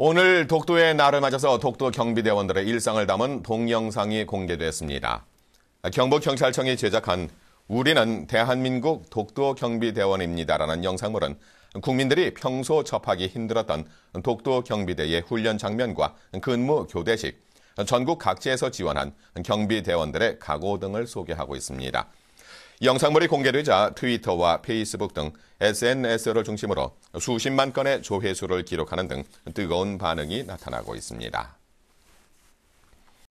오늘 독도의 날을 맞아서 독도 경비대원들의 일상을 담은 동영상이 공개됐습니다. 경북경찰청이 제작한 우리는 대한민국 독도 경비대원입니다라는 영상물은 국민들이 평소 접하기 힘들었던 독도 경비대의 훈련 장면과 근무 교대식, 전국 각지에서 지원한 경비대원들의 각오 등을 소개하고 있습니다. 영상물이 공개되자 트위터와 페이스북 등 SNS를 중심으로 수십만 건의 조회수를 기록하는 등 뜨거운 반응이 나타나고 있습니다.